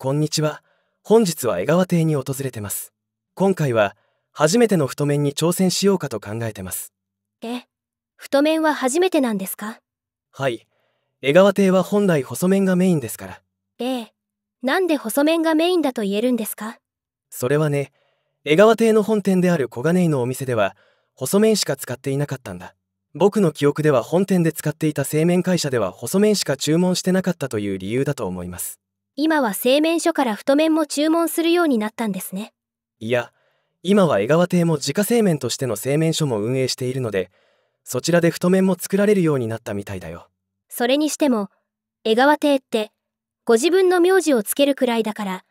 こんにちは本日は江川邸に訪れてます今回は初めての太麺に挑戦しようかと考えてますえ太麺は初めてなんですかはい江川邸は本来細麺がメインですからええなんで細麺がメインだと言えるんですかそれはね江川邸の本店である小金井のお店では細麺しか使っていなかったんだ僕の記憶では本店で使っていた製麺会社では細麺しか注文してなかったという理由だと思います今は製麺所から太麺も注文するようになったんですねいや今は江川亭も自家製麺としての製麺所も運営しているのでそちらで太麺も作られるようになったみたいだよそれにしても江川亭ってご自分の名字をつけるくらいだから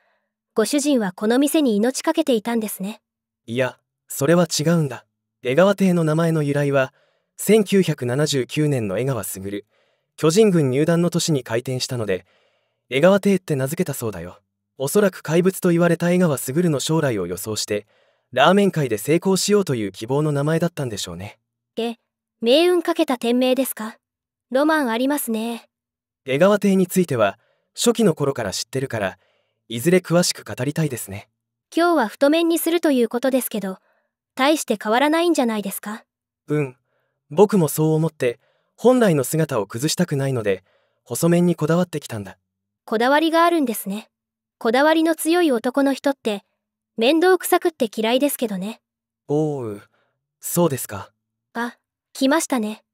ご主人はこの店に命かけていたんですねいやそれは違うんだ江川亭の名前の由来は1979年の江川卓巨人軍入団の年に開店したので江川亭って名付けたそうだよおそらく怪物と言われた江川卓の将来を予想してラーメン界で成功しようという希望の名前だったんでしょうねえ命運かけた店名ですかロマンありますね江川亭については初期の頃から知ってるからいずれ詳しく語りたいですね今日は太麺にするということですけど大して変わらないんじゃないですかうん僕もそう思って本来の姿を崩したくないので細麺にこだわってきたんだこだわりがあるんですね。こだわりの強い男の人って、面倒くさくって嫌いですけどね。おう、そうですか。あ、来ましたね。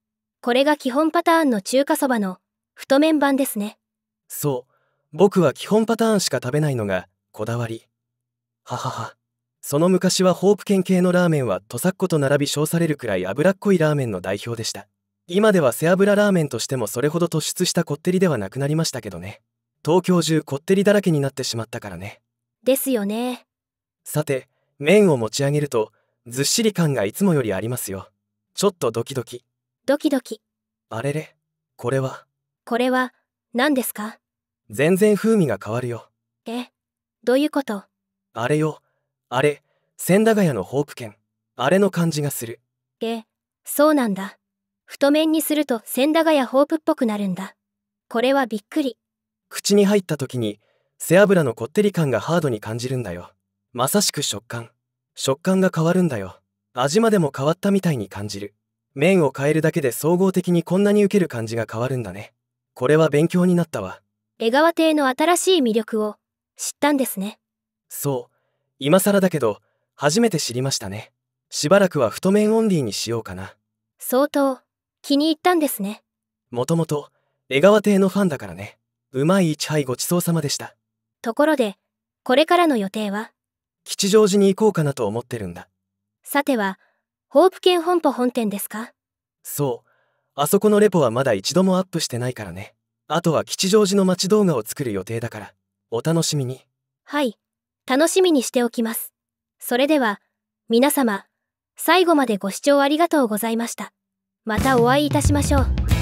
これが基本パターンの中華そばの太麺版ですね。そう、僕は基本パターンしか食べないのがこだわり。ははは。その昔はホープ県系のラーメンは土佐っ子と並び称されるくらい脂っこいラーメンの代表でした今では背脂ラーメンとしてもそれほど突出したこってりではなくなりましたけどね東京中こってりだらけになってしまったからねですよねさて麺を持ち上げるとずっしり感がいつもよりありますよちょっとドキドキドキドキあれれこれはこれは何ですか全然風味が変わるよえどういうことあれよあれ千駄ヶ谷のホープ券あれの感じがするえそうなんだ太麺にすると千駄ヶ谷ホープっぽくなるんだこれはびっくり口に入った時に背脂のこってり感がハードに感じるんだよまさしく食感食感が変わるんだよ味までも変わったみたいに感じる麺を変えるだけで総合的にこんなに受ける感じが変わるんだねこれは勉強になったわ江川亭の新しい魅力を知ったんですねそう今更だけど初めて知りましたねしばらくは太麺オンリーにしようかな相当気に入ったんですねもともと江川亭のファンだからねうまい一杯ごちそうさまでした。ところで、これからの予定は吉祥寺に行こうかなと思ってるんだ。さては、ホープ県本舗本店ですかそう。あそこのレポはまだ一度もアップしてないからね。あとは吉祥寺の街動画を作る予定だから、お楽しみに。はい、楽しみにしておきます。それでは、皆様、最後までご視聴ありがとうございました。またお会いいたしましょう。